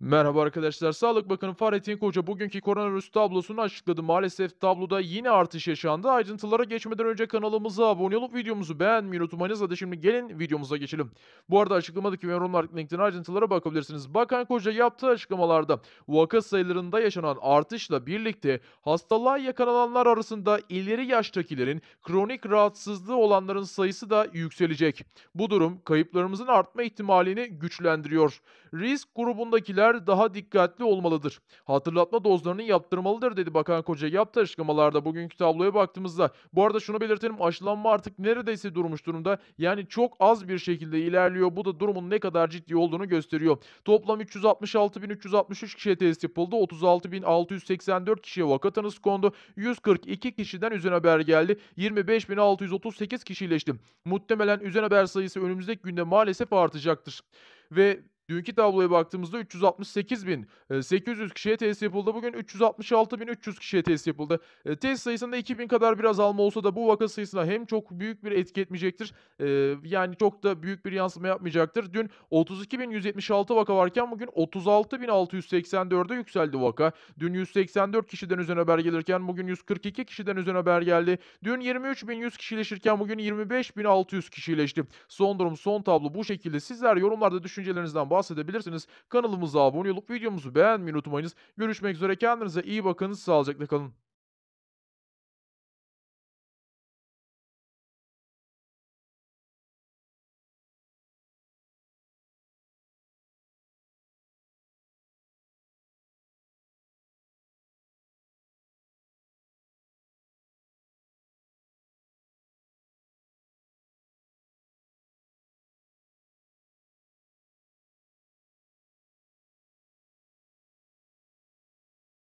Merhaba arkadaşlar. Sağlık Bakanı Fahrettin Koca bugünkü koronavirüs tablosunu açıkladı. Maalesef tabloda yine artış yaşandı. Ayrıntılara geçmeden önce kanalımıza abone olup videomuzu beğenmeyi unutmayınız. Hadi şimdi gelin videomuza geçelim. Bu arada açıklamadaki ve yorumlar linkten ayrıntılara bakabilirsiniz. Bakan Koca yaptığı açıklamalarda vaka sayılarında yaşanan artışla birlikte hastalığa yakalananlar arasında ileri yaştakilerin kronik rahatsızlığı olanların sayısı da yükselecek. Bu durum kayıplarımızın artma ihtimalini güçlendiriyor. Risk grubundakiler Ülkeler daha dikkatli olmalıdır. Hatırlatma dozlarını yaptırmalıdır dedi Bakan Koca. Yaptı açıklamalarda bugünkü tabloya baktığımızda. Bu arada şunu belirtelim aşılanma artık neredeyse durmuş durumda. Yani çok az bir şekilde ilerliyor. Bu da durumun ne kadar ciddi olduğunu gösteriyor. Toplam 366.363 kişiye test yapıldı. 36.684 kişiye vaka tanısı kondu. 142 kişiden üzen haber geldi. 25.638 kişi iyileşti. Muhtemelen üzen haber sayısı önümüzdeki günde maalesef artacaktır. Ve Dünkü tabloya baktığımızda 368.800 e, kişiye test yapıldı. Bugün 366.300 kişiye test yapıldı. E, test sayısında 2000 kadar biraz alma olsa da bu vaka sayısına hem çok büyük bir etki etmeyecektir. E, yani çok da büyük bir yansıma yapmayacaktır. Dün 32.176 vaka varken bugün 36.684'e yükseldi vaka. Dün 184 kişiden üzerine haber gelirken bugün 142 kişiden üzerine haber geldi. Dün 23.100 kişileşirken bugün 25.600 kişileşti. Son durum son tablo bu şekilde. Sizler yorumlarda düşüncelerinizden bahsedin bahsedebilirsiniz. Kanalımıza abone olup videomuzu beğenmeyi unutmayınız. Görüşmek üzere kendinize iyi bakın sağlıcakla kalın.